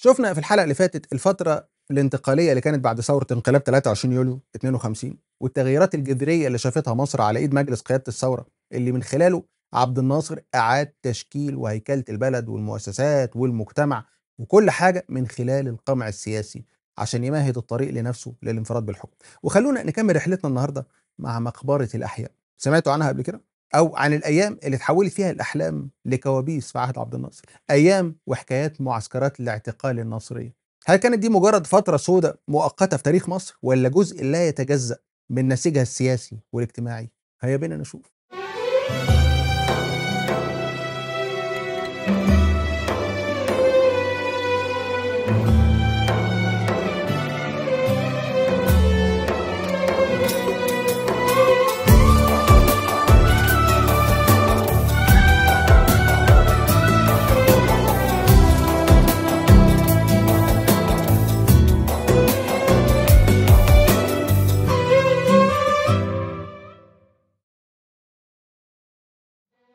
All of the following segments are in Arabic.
شفنا في الحلقه اللي فاتت الفتره الانتقاليه اللي كانت بعد ثوره انقلاب 23 يوليو 52 والتغييرات الجذريه اللي شافتها مصر على ايد مجلس قياده الثوره اللي من خلاله عبد الناصر اعاد تشكيل وهيكله البلد والمؤسسات والمجتمع وكل حاجه من خلال القمع السياسي عشان يمهد الطريق لنفسه للانفراد بالحكم وخلونا نكمل رحلتنا النهارده مع مقبره الاحياء سمعتوا عنها قبل كده أو عن الأيام اللي تحولت فيها الأحلام لكوابيس في عهد عبد الناصر أيام وحكايات معسكرات الاعتقال الناصرية هل كانت دي مجرد فترة سوداء مؤقتة في تاريخ مصر ولا جزء لا يتجزأ من نسيجها السياسي والاجتماعي هيا بينا نشوف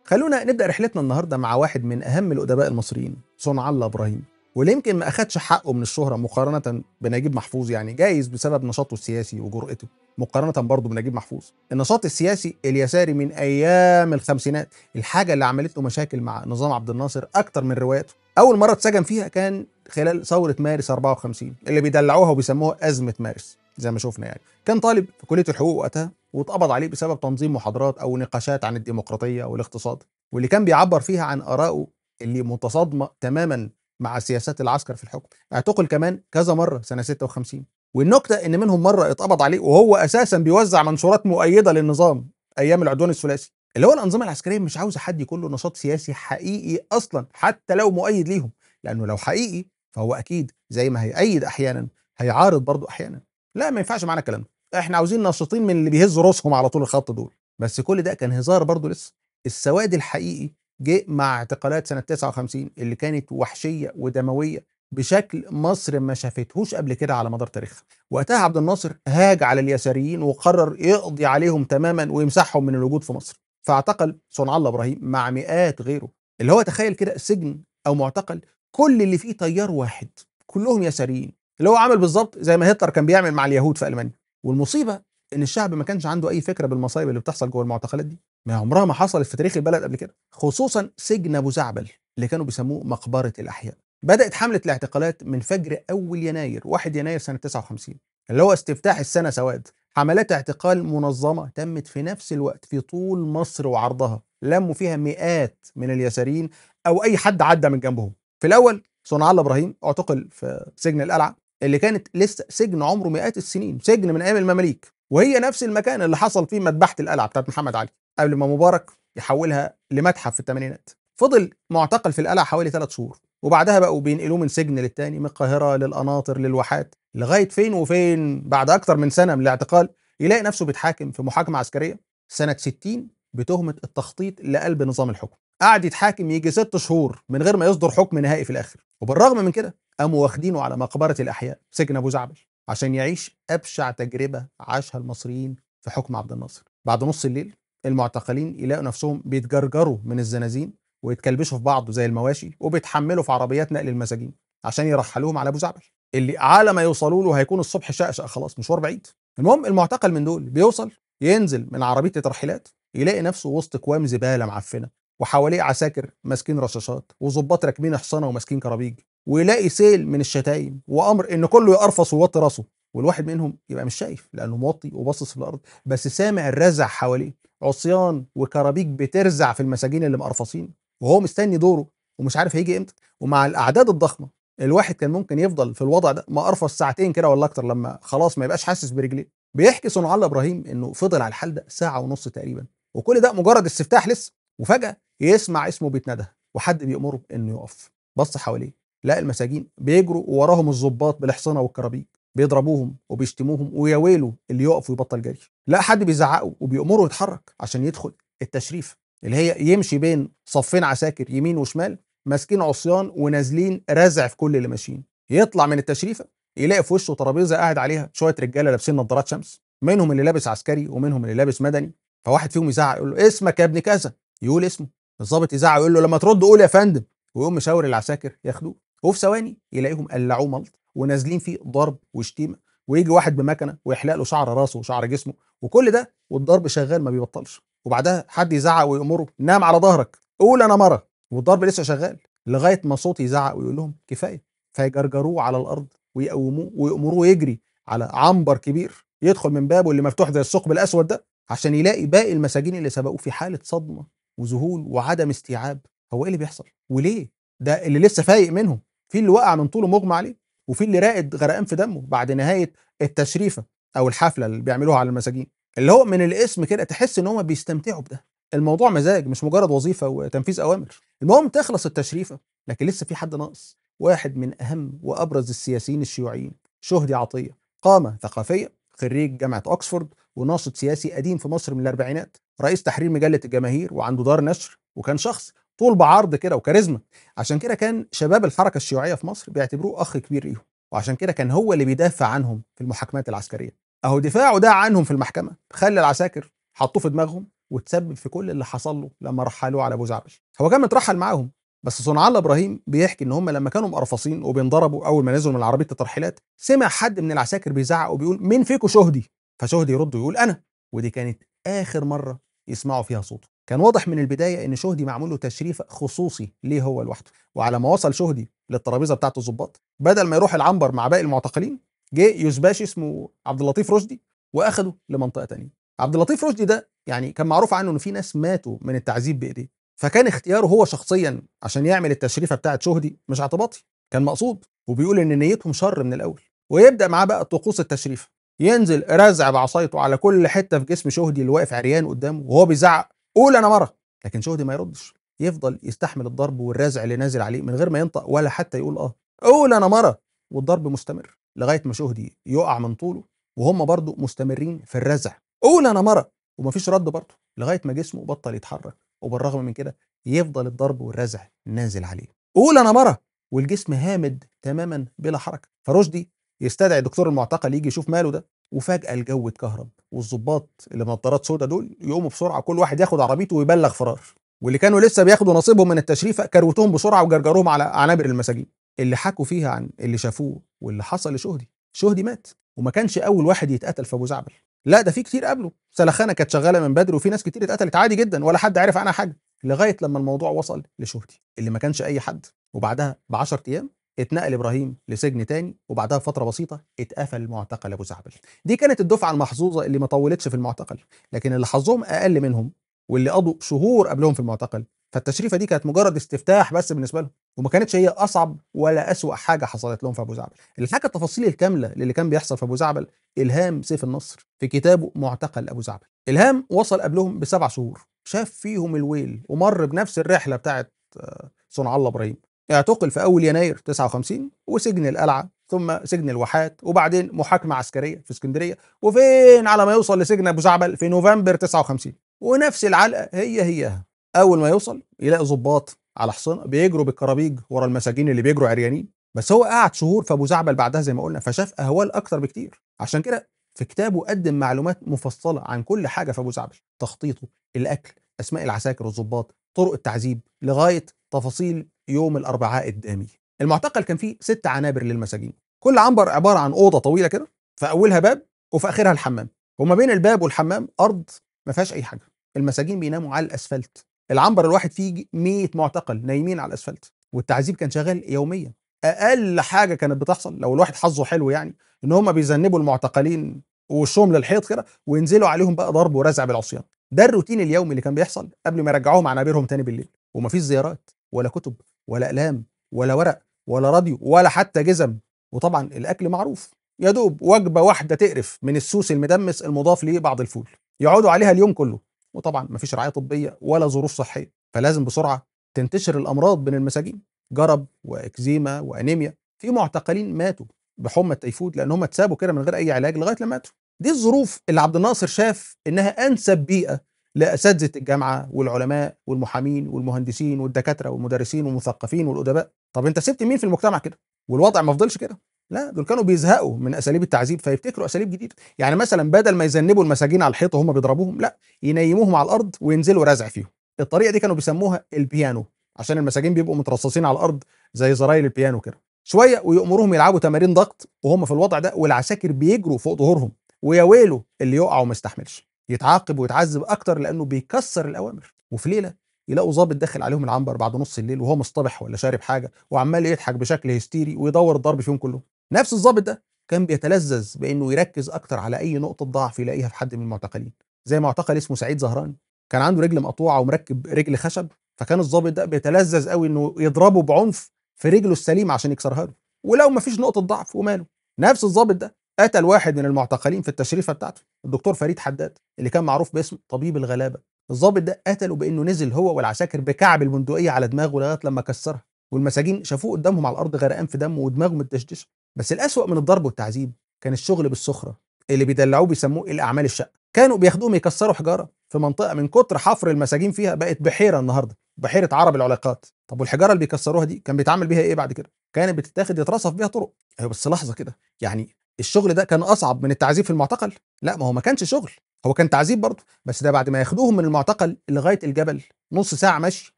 خلونا نبدا رحلتنا النهارده مع واحد من اهم الادباء المصريين صنع الله ابراهيم واللي يمكن ما اخدش حقه من الشهره مقارنه بنجيب محفوظ يعني جايز بسبب نشاطه السياسي وجرأته مقارنه برضه بنجيب محفوظ النشاط السياسي اليساري من ايام الخمسينات الحاجه اللي عملت له مشاكل مع نظام عبد الناصر اكتر من رواياته اول مره اتسجن فيها كان خلال ثوره مارس 54 اللي بيدلعوها وبيسموها ازمه مارس زي ما شفنا يعني كان طالب في كليه الحقوق وقتها واتقبض عليه بسبب تنظيم محاضرات او نقاشات عن الديمقراطيه والاقتصاد واللي كان بيعبر فيها عن ارائه اللي متصادمه تماما مع سياسات العسكر في الحكم اعتقل كمان كذا مره سنه 56 والنكته ان منهم مره اتقبض عليه وهو اساسا بيوزع منشورات مؤيده للنظام ايام العدوان الثلاثي اللي هو الانظمه العسكريه مش عاوزه حد يكون له نشاط سياسي حقيقي اصلا حتى لو مؤيد ليهم لانه لو حقيقي فهو اكيد زي ما هيأيد احيانا هيعارض برضه احيانا لا ما ينفعش معانا الكلام ده احنا عاوزين نشطين من اللي بيهزوا راسهم على طول الخط دول بس كل ده كان هزار برضه لسه السواد الحقيقي جه مع اعتقالات سنه 59 اللي كانت وحشيه ودمويه بشكل مصر ما شافتهوش قبل كده على مدار تاريخها وقتها عبد الناصر هاج على اليساريين وقرر يقضي عليهم تماما ويمسحهم من الوجود في مصر فاعتقل صنع الله ابراهيم مع مئات غيره اللي هو تخيل كده سجن او معتقل كل اللي فيه تيار واحد كلهم يساريين اللي هو عمل بالظبط زي ما هتلر كان بيعمل مع اليهود في المانيا والمصيبه ان الشعب ما كانش عنده اي فكره بالمصايب اللي بتحصل جوه المعتقلات دي ما عمرها ما حصلت في تاريخ البلد قبل كده خصوصا سجن ابو زعبل اللي كانوا بيسموه مقبره الاحياء بدات حمله الاعتقالات من فجر اول يناير 1 يناير سنه 59 اللي هو استفتاح السنه سواد حملات اعتقال منظمه تمت في نفس الوقت في طول مصر وعرضها لموا فيها مئات من اليساريين او اي حد عدى من جنبهم في الاول صنع الله ابراهيم اعتقل في سجن القلعه اللي كانت لسه سجن عمره مئات السنين سجن من ايام المماليك وهي نفس المكان اللي حصل فيه مذبحه القلعه بتاعت محمد علي قبل ما مبارك يحولها لمتحف في الثمانينات فضل معتقل في القلعه حوالي ثلاث شهور وبعدها بقوا بينقلوه من سجن للتاني من القاهره للقناطر للواحات لغايه فين وفين بعد اكتر من سنه من الاعتقال يلاقي نفسه بيتحاكم في محاكمه عسكريه سنه 60 بتهمه التخطيط لقلب نظام الحكم قعد يتحاكم يجي ست شهور من غير ما يصدر حكم نهائي في الاخر وبالرغم من كده قاموا واخدينه على مقبرة الأحياء سجن أبو زعبل عشان يعيش أبشع تجربة عاشها المصريين في حكم عبد الناصر بعد نص الليل المعتقلين يلاقوا نفسهم بيتجرجروا من الزنازين ويتكلبشوا في بعض زي المواشي وبيتحملوا في عربيات نقل المساجين عشان يرحلوهم على أبو زعبل اللي على ما يوصلوا له هيكون الصبح شقشق خلاص مشوار بعيد المهم المعتقل من دول بيوصل ينزل من عربية الترحيلات يلاقي نفسه وسط كوام زبالة معفنة وحواليه عساكر ماسكين رشاشات وظباط راكبين حصانه وماسكين كرابيج ويلاقي سيل من الشتايم وامر ان كله يقرفص ويوطي راسه والواحد منهم يبقى مش شايف لانه موطي وباصص في الارض بس سامع الرزع حواليه عصيان وكرابيك بترزع في المساجين اللي مقرفصين وهو مستني دوره ومش عارف هيجي امتى ومع الاعداد الضخمه الواحد كان ممكن يفضل في الوضع ده مقرفص ساعتين كده ولا اكتر لما خلاص ما يبقاش حاسس برجليه بيحكي صنع الله ابراهيم انه فضل على الحال ده ساعه ونص تقريبا وكل ده مجرد استفتاح لسه وفجاه يسمع اسمه بيتندى وحد بيأمره انه يقف بص حواليه لا المساجين بيجروا وراهم الظباط بالحصانه والكرابيج بيضربوهم وبيشتموهم ويا ويله اللي يقف ويبطل جري لا حد بيزعقه وبيأمره يتحرك عشان يدخل التشريف اللي هي يمشي بين صفين عساكر يمين وشمال ماسكين عصيان ونازلين رزع في كل اللي ماشيين يطلع من التشريفه يلاقي في وشه ترابيزه قاعد عليها شويه رجاله لابسين نظارات شمس منهم اللي لابس عسكري ومنهم اللي لابس مدني فواحد فيهم يزعق يقول له اسمك يا ابن كذا يقول اسمه الظابط يزعق يقول له لما ترد قول يا فندم ويقوم مشاور العساكر ياخدوه وفي ثواني يلاقيهم قلعوه ملط ونازلين فيه ضرب وشتيمه ويجي واحد بمكنه ويحلق له شعر راسه وشعر جسمه وكل ده والضرب شغال ما بيبطلش وبعدها حد يزعق ويأمره نام على ظهرك قول انا مره والضرب لسه شغال لغايه ما صوت يزعق ويقول لهم كفايه فيجرجروه على الارض ويقوموه ويأمروه يجري على عنبر كبير يدخل من بابه اللي مفتوح زي الثقب الاسود ده عشان يلاقي باقي المساجين اللي سبقوه في حاله صدمه وذهول وعدم استيعاب هو ايه اللي بيحصل وليه ده اللي لسه فايق منهم في اللي وقع من طوله مغمى عليه وفي اللي راقد غرقان في دمه بعد نهايه التشريفه او الحفله اللي بيعملوها على المساجين اللي هو من الاسم كده تحس ان هم بيستمتعوا بده الموضوع مزاج مش مجرد وظيفه وتنفيذ اوامر المهم تخلص التشريفه لكن لسه في حد ناقص واحد من اهم وابرز السياسيين الشيوعيين شهدي عطيه قامه ثقافيه خريج جامعه اوكسفورد وناشط سياسي قديم في مصر من الاربعينات رئيس تحرير مجله الجماهير وعنده دار نشر وكان شخص طول بعرض كده وكاريزما عشان كده كان شباب الحركه الشيوعيه في مصر بيعتبروه اخ كبير ليهم وعشان كده كان هو اللي بيدافع عنهم في المحاكمات العسكريه اهو دفاعه ده عنهم في المحكمه خلى العساكر حطوه في دماغهم وتسبب في كل اللي حصل له لما رحلوه على ابو زعبل هو كان مترحل معاهم بس صنع الله ابراهيم بيحكي ان هم لما كانوا مقرفصين وبينضربوا اول ما نزلوا من عربيه الترحيلات سمع حد من العساكر بيزعق وبيقول مين فيكم شهدي فشهدي يرد ويقول انا ودي كانت اخر مره يسمعوا فيها صوته كان واضح من البدايه ان شهدي معمول له تشريف خصوصي ليه هو لوحده وعلى ما وصل شهدي للترابيزه بتاعه الظباط بدل ما يروح العنبر مع باقي المعتقلين جه يوزباش اسمه عبد اللطيف رشدي واخده لمنطقه ثانيه عبد اللطيف رشدي ده يعني كان معروف عنه ان في ناس ماتوا من التعذيب بايديه فكان اختياره هو شخصيا عشان يعمل التشريفه بتاعه شهدي مش اعتباطي كان مقصود وبيقول ان نيتهم شر من الاول ويبدا معاه بقى طقوس التشريفه ينزل رزع بعصايته على كل حته في جسم شهدي اللي واقف عريان قدامه وهو بيزعق قول انا مره لكن شهدي ما يردش يفضل يستحمل الضرب والرزع اللي نازل عليه من غير ما ينطق ولا حتى يقول اه قول انا مره والضرب مستمر لغايه ما شهدي يقع من طوله وهم برضه مستمرين في الرزع قول انا مره ومفيش رد برضه لغايه ما جسمه بطل يتحرك وبالرغم من كده يفضل الضرب والرزع نازل عليه قول انا مره والجسم هامد تماما بلا حركه فرشدي يستدعي دكتور المعتقل يجي يشوف ماله ده وفجاه الجو اتكهرب والظباط اللي نظارات سودا دول يقوموا بسرعه كل واحد ياخد عربيته ويبلغ فرار واللي كانوا لسه بياخدوا نصيبهم من التشريف كروتهم بسرعه وجرجروهم على عنابر المساجين اللي حكوا فيها عن اللي شافوه واللي حصل لشهدي شهدي مات وما كانش اول واحد يتقتل في ابو زعبل لا ده في كتير قبله سلخانه كانت شغاله من بدري وفي ناس كتير اتقتلت عادي جدا ولا حد عارف عنها حاجه لغايه لما الموضوع وصل لشهدي اللي ما كانش اي حد وبعدها ب 10 ايام اتنقل ابراهيم لسجن تاني وبعدها بفتره بسيطه اتقفل معتقل ابو زعبل دي كانت الدفعه المحظوظه اللي ما طولتش في المعتقل لكن اللي حظهم اقل منهم واللي قضوا شهور قبلهم في المعتقل فالتشريفه دي كانت مجرد استفتاح بس بالنسبه لهم وما كانتش هي اصعب ولا اسوا حاجه حصلت لهم في ابو زعبل اللي حكى التفاصيل الكامله للي كان بيحصل في ابو زعبل الهام سيف النصر في كتابه معتقل ابو زعبل الهام وصل قبلهم بسبع شهور شاف فيهم الويل ومر بنفس الرحله بتاعت آه، صنع الله ابراهيم اعتقل في أول يناير 59 وسجن القلعة ثم سجن الواحات وبعدين محاكمة عسكرية في اسكندرية وفين على ما يوصل لسجن أبو زعبل في نوفمبر 59 ونفس العلقة هي هيها أول ما يوصل يلاقي ظباط على حصان بيجروا بالكرابيج ورا المساجين اللي بيجروا عريانين بس هو قعد شهور في أبو زعبل بعدها زي ما قلنا فشاف أهوال أكتر بكتير عشان كده في كتابه قدم معلومات مفصلة عن كل حاجة في أبو زعبل تخطيطه الأكل أسماء العساكر والظباط طرق التعذيب لغاية تفاصيل يوم الاربعاء الدامي المعتقل كان فيه ست عنابر للمساجين كل عنبر عباره عن اوضه طويله كده في اولها باب وفي اخرها الحمام وما بين الباب والحمام ارض ما فيهاش اي حاجه المساجين بيناموا على الاسفلت العنبر الواحد فيه 100 معتقل نايمين على الاسفلت والتعذيب كان شغال يوميا اقل حاجه كانت بتحصل لو الواحد حظه حلو يعني ان هم بيذنبوا المعتقلين ووشهم للحيط كده وينزلوا عليهم بقى ضرب ورزع بالعصيان ده الروتين اليومي اللي كان بيحصل قبل ما يرجعوهم عنابرهم تاني بالليل ومفيش زيارات ولا كتب ولا أقلام ولا ورق ولا راديو ولا حتى جزم وطبعا الأكل معروف يا دوب وجبة واحدة تقرف من السوس المدمس المضاف ليه بعض الفول يقعدوا عليها اليوم كله وطبعا مفيش رعاية طبية ولا ظروف صحية فلازم بسرعة تنتشر الأمراض بين المساجين جرب وإكزيما وأنيميا في معتقلين ماتوا بحمى التيفود لأن هم اتسابوا كده من غير أي علاج لغاية لما ماتوا دي الظروف اللي عبد الناصر شاف إنها أنسب بيئة لأساتذة الجامعة والعلماء والمحامين والمهندسين والدكاترة والمدرسين والمثقفين والأدباء طب أنت سبت مين في المجتمع كده والوضع ما فضلش كده لا دول كانوا بيزهقوا من اساليب التعذيب فيبتكروا اساليب جديده يعني مثلا بدل ما يذنبوا المساجين على الحيط وهم بيضربوهم لا ينيموهم على الارض وينزلوا رزع فيهم الطريقه دي كانوا بيسموها البيانو عشان المساجين بيبقوا مترصصين على الارض زي زراير البيانو كده شويه ويامروهم يلعبوا تمارين ضغط وهم في الوضع ده والعساكر بيجروا فوق ظهورهم ويا ويله اللي يقع وما يستحملش يتعاقب ويتعذب اكتر لانه بيكسر الاوامر وفي ليله يلاقوا ظابط داخل عليهم العنبر بعد نص الليل وهو مصطبح ولا شارب حاجه وعمال يضحك بشكل هستيري ويدور الضرب فيهم كلهم نفس الظابط ده كان بيتلذذ بانه يركز اكتر على اي نقطه ضعف يلاقيها في حد من المعتقلين زي معتقل اسمه سعيد زهران كان عنده رجل مقطوعه ومركب رجل خشب فكان الظابط ده بيتلذذ قوي انه يضربه بعنف في رجله السليم عشان يكسرها له ولو ما فيش نقطه ضعف وماله نفس الظابط ده قتل واحد من المعتقلين في التشريفة بتاعته الدكتور فريد حداد اللي كان معروف باسم طبيب الغلابة الضابط ده قتله بأنه نزل هو والعساكر بكعب البندقية على دماغه لغاية لما كسرها والمساجين شافوه قدامهم على الأرض غرقان في دمه ودماغه متدشدشة بس الأسوأ من الضرب والتعذيب كان الشغل بالسخرة اللي بيدلعوه بيسموه الأعمال الشقة كانوا بياخدوهم يكسروا حجارة في منطقة من كتر حفر المساجين فيها بقت بحيرة النهاردة بحيرة عرب العلاقات طب والحجارة اللي بيكسروها دي كان بيتعامل بيها إيه بعد كده كانت بتتاخد يترصف بيها طرق أيوة بس لحظة كده يعني الشغل ده كان اصعب من التعذيب في المعتقل لا ما هو ما كانش شغل هو كان تعذيب برضه بس ده بعد ما ياخدوهم من المعتقل لغايه الجبل نص ساعه مشي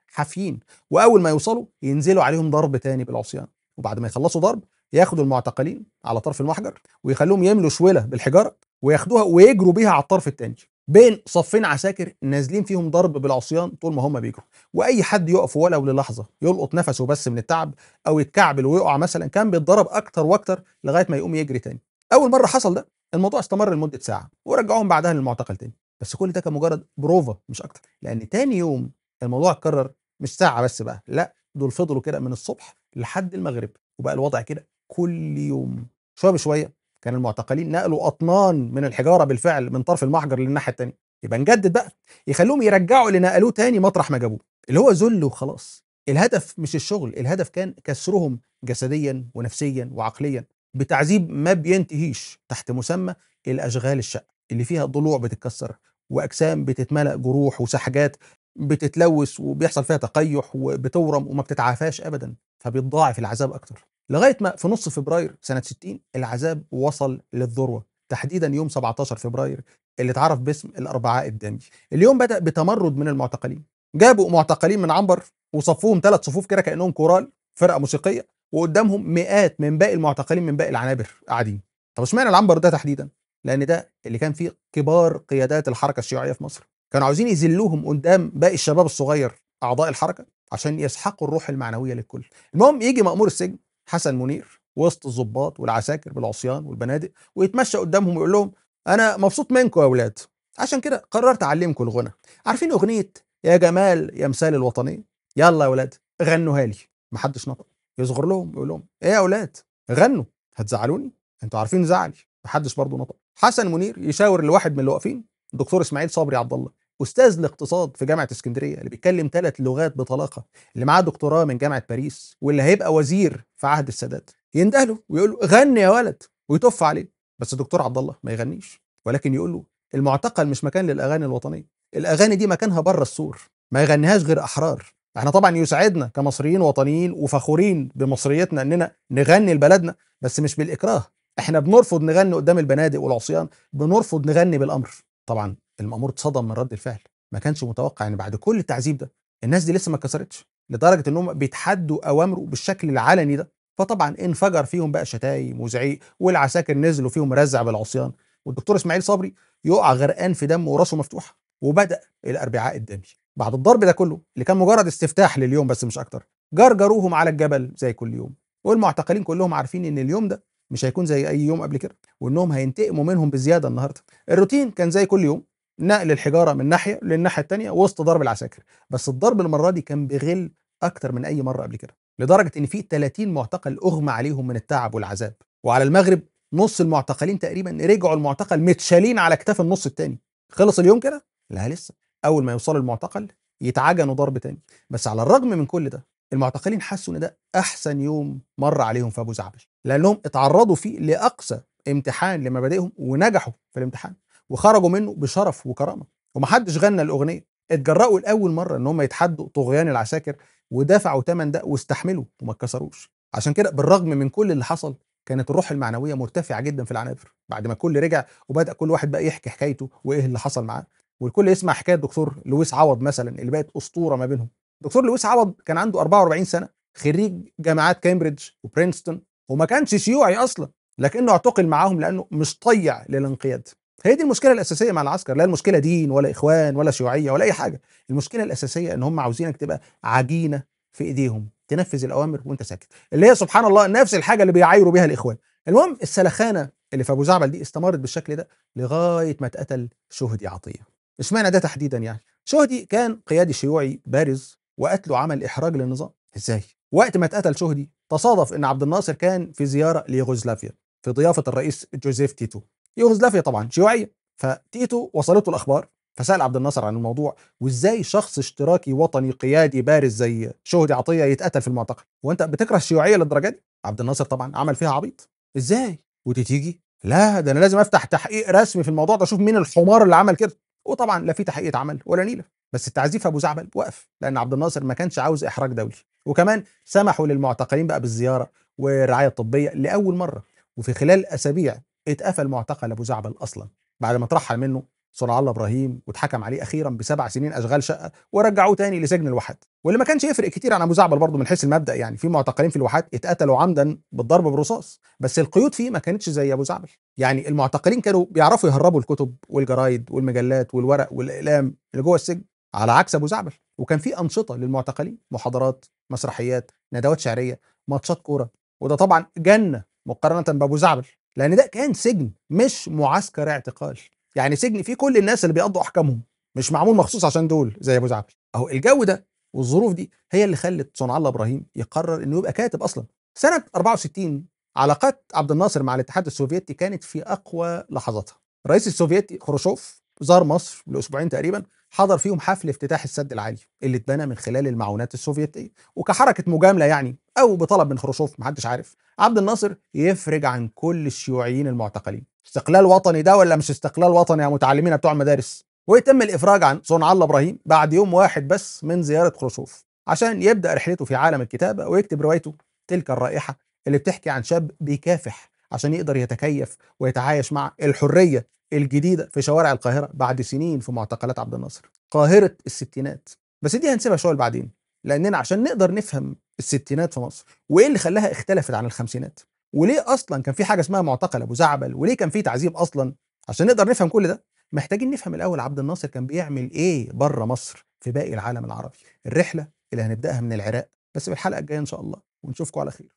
حافيين واول ما يوصلوا ينزلوا عليهم ضرب تاني بالعصيان وبعد ما يخلصوا ضرب ياخدوا المعتقلين على طرف المحجر ويخلوهم يملوا شويله بالحجاره وياخدوها ويجروا بيها على الطرف التاني بين صفين عساكر نازلين فيهم ضرب بالعصيان طول ما هم بيجروا واي حد يقف ولو للحظه يلقط نفسه بس من التعب او يتكعبل ويقع مثلا كان بيتضرب اكتر واكتر لغايه ما يقوم يجري تاني اول مره حصل ده الموضوع استمر لمده ساعه ورجعوهم بعدها للمعتقل تاني بس كل ده كان مجرد بروفا مش اكتر لان تاني يوم الموضوع اتكرر مش ساعه بس بقى لا دول فضلوا كده من الصبح لحد المغرب وبقى الوضع كده كل يوم شويه بشويه كان المعتقلين نقلوا اطنان من الحجاره بالفعل من طرف المحجر للناحيه الثانيه يبقى نجدد بقى يخلوهم يرجعوا اللي نقلوه تاني مطرح ما جابوه اللي هو ذل وخلاص الهدف مش الشغل الهدف كان كسرهم جسديا ونفسيا وعقليا بتعذيب ما بينتهيش تحت مسمى الاشغال الشقه اللي فيها ضلوع بتتكسر واجسام بتتملأ جروح وسحجات بتتلوث وبيحصل فيها تقيح وبتورم وما بتتعافاش ابدا فبيتضاعف العذاب اكتر لغايه ما في نص فبراير سنه 60 العذاب وصل للذروه تحديدا يوم 17 فبراير اللي اتعرف باسم الاربعاء الدامي اليوم بدا بتمرد من المعتقلين جابوا معتقلين من عنبر وصفوهم ثلاث صفوف كده كانهم كورال فرقه موسيقيه وقدامهم مئات من باقي المعتقلين من باقي العنابر قاعدين طب اشمعنى العنبر ده تحديدا لان ده اللي كان فيه كبار قيادات الحركه الشيوعيه في مصر كانوا عاوزين يذلوهم قدام باقي الشباب الصغير اعضاء الحركه عشان يسحقوا الروح المعنويه للكل المهم يجي مامور السجن حسن منير وسط الضباط والعساكر بالعصيان والبنادق ويتمشى قدامهم ويقول لهم انا مبسوط منكم يا اولاد عشان كده قررت اعلمكم الغنى عارفين اغنيه يا جمال يا مثال الوطنيه يلا يا اولاد غنوها لي محدش نطق يصغر لهم يقول لهم ايه يا اولاد غنوا هتزعلوني انتوا عارفين زعلي محدش برضه نطق حسن منير يشاور لواحد من اللي واقفين الدكتور اسماعيل صبري عبد الله استاذ الاقتصاد في جامعه اسكندريه اللي بيتكلم ثلاث لغات بطلاقه اللي معاه دكتوراه من جامعه باريس واللي هيبقى وزير في عهد السادات ينده له ويقول له غني يا ولد ويطف عليه بس الدكتور عبد الله ما يغنيش ولكن يقول له المعتقل مش مكان للاغاني الوطنيه الاغاني دي مكانها بره السور ما يغنيهاش غير احرار احنا طبعا يسعدنا كمصريين وطنيين وفخورين بمصريتنا اننا نغني لبلدنا بس مش بالاكراه احنا بنرفض نغني قدام البنادق والعصيان بنرفض نغني بالامر طبعا المأمور اتصدم من رد الفعل ما كانش متوقع ان بعد كل التعذيب ده الناس دي لسه ما اتكسرتش لدرجه انهم بيتحدوا اوامره بالشكل العلني ده فطبعا انفجر فيهم بقى شتايم وزعيق والعساكر نزلوا فيهم رزع بالعصيان والدكتور اسماعيل صبري يقع غرقان في دم وراسه مفتوحه وبدا الاربعاء الدمي بعد الضرب ده كله اللي كان مجرد استفتاح لليوم بس مش اكتر جرجروهم على الجبل زي كل يوم والمعتقلين كلهم عارفين ان اليوم ده مش هيكون زي اي يوم قبل كده وانهم هينتقموا منهم بزياده النهارده الروتين كان زي كل يوم نقل الحجاره من ناحيه للناحيه الثانيه وسط ضرب العساكر بس الضرب المره دي كان بغل اكتر من اي مره قبل كده لدرجه ان في 30 معتقل اغمى عليهم من التعب والعذاب وعلى المغرب نص المعتقلين تقريبا رجعوا المعتقل متشالين على اكتاف النص الثاني خلص اليوم كده لا لسه اول ما يوصل المعتقل يتعجنوا ضرب تاني بس على الرغم من كل ده المعتقلين حسوا ان ده احسن يوم مر عليهم في ابو زعبل لانهم اتعرضوا فيه لاقصى امتحان لمبادئهم ونجحوا في الامتحان وخرجوا منه بشرف وكرامه ومحدش غنى الاغنيه اتجرأوا لاول مره ان هم يتحدوا طغيان العساكر ودفعوا ثمن ده واستحملوا وما اتكسروش عشان كده بالرغم من كل اللي حصل كانت الروح المعنويه مرتفعه جدا في العنابر بعد ما الكل رجع وبدا كل واحد بقى يحكي حكايته وايه اللي حصل معاه والكل يسمع حكايه دكتور لويس عوض مثلا اللي بقت اسطوره ما بينهم دكتور لويس عوض كان عنده 44 سنه خريج جامعات كامبريدج وبرينستون وما كانش شيوعي اصلا لكنه اعتقل معاهم لانه مش طيع للانقياد هي دي المشكله الاساسيه مع العسكر لا المشكله دين ولا اخوان ولا شيوعيه ولا اي حاجه المشكله الاساسيه ان هم عاوزينك تبقى عجينه في ايديهم تنفذ الاوامر وانت ساكت اللي هي سبحان الله نفس الحاجه اللي بيعايروا بيها الاخوان المهم السلخانه اللي في ابو زعبل دي استمرت بالشكل ده لغايه ما اتقتل شهدي عطيه اشمعنى ده تحديدا يعني شهدي كان قيادي شيوعي بارز وقتله عمل احراج للنظام ازاي وقت ما اتقتل شهدي تصادف ان عبد الناصر كان في زياره ليوغوسلافيا في ضيافه الرئيس جوزيف تيتو يوغوسلافيا طبعا شيوعيه فتيتو وصلته الاخبار فسال عبد الناصر عن الموضوع وازاي شخص اشتراكي وطني قيادي بارز زي شهدي عطيه يتقتل في المعتقل وانت بتكره الشيوعيه للدرجه دي عبد الناصر طبعا عمل فيها عبيط ازاي وتتيجي لا ده انا لازم افتح تحقيق رسمي في الموضوع ده اشوف مين الحمار اللي عمل كده وطبعا لا في تحقيق عمل ولا نيله بس التعزيف ابو زعبل وقف لان عبد الناصر ما كانش عاوز احراج دولي وكمان سمحوا للمعتقلين بقى بالزياره والرعايه الطبيه لاول مره وفي خلال اسابيع اتقفل معتقل ابو زعبل اصلا بعد ما اترحل منه صنع الله ابراهيم واتحكم عليه اخيرا بسبع سنين اشغال شقه ورجعوه تاني لسجن الواحات واللي ما كانش يفرق كتير عن ابو زعبل برضه من حيث المبدا يعني في معتقلين في الواحات اتقتلوا عمدا بالضرب بالرصاص بس القيود فيه ما كانتش زي ابو زعبل يعني المعتقلين كانوا بيعرفوا يهربوا الكتب والجرايد والمجلات والورق والاقلام اللي جوه السجن على عكس ابو زعبل وكان في انشطه للمعتقلين محاضرات مسرحيات ندوات شعريه ماتشات كوره وده طبعا جنه مقارنه بابو زعبل لان ده كان سجن مش معسكر اعتقال يعني سجن فيه كل الناس اللي بيقضوا احكامهم مش معمول مخصوص عشان دول زي ابو زعبل اهو الجو ده والظروف دي هي اللي خلت صنع الله ابراهيم يقرر انه يبقى كاتب اصلا سنه 64 علاقات عبد الناصر مع الاتحاد السوفيتي كانت في اقوى لحظاتها الرئيس السوفيتي خروشوف زار مصر لاسبوعين تقريبا حضر فيهم حفل افتتاح السد العالي اللي اتبنى من خلال المعونات السوفيتيه وكحركه مجامله يعني او بطلب من خروشوف محدش عارف عبد الناصر يفرج عن كل الشيوعيين المعتقلين استقلال وطني ده ولا مش استقلال وطني يا متعلمين بتوع المدارس ويتم الافراج عن صنع الله ابراهيم بعد يوم واحد بس من زياره خروشوف عشان يبدا رحلته في عالم الكتابه ويكتب روايته تلك الرائحه اللي بتحكي عن شاب بيكافح عشان يقدر يتكيف ويتعايش مع الحريه الجديده في شوارع القاهره بعد سنين في معتقلات عبد الناصر قاهره الستينات بس دي هنسيبها شويه بعدين لاننا عشان نقدر نفهم الستينات في مصر وايه اللي خلاها اختلفت عن الخمسينات وليه اصلا كان في حاجه اسمها معتقل ابو زعبل وليه كان في تعذيب اصلا عشان نقدر نفهم كل ده محتاجين نفهم الاول عبد الناصر كان بيعمل ايه بره مصر في باقي العالم العربي الرحله اللي هنبداها من العراق بس في الحلقه الجايه ان شاء الله ونشوفكم على خير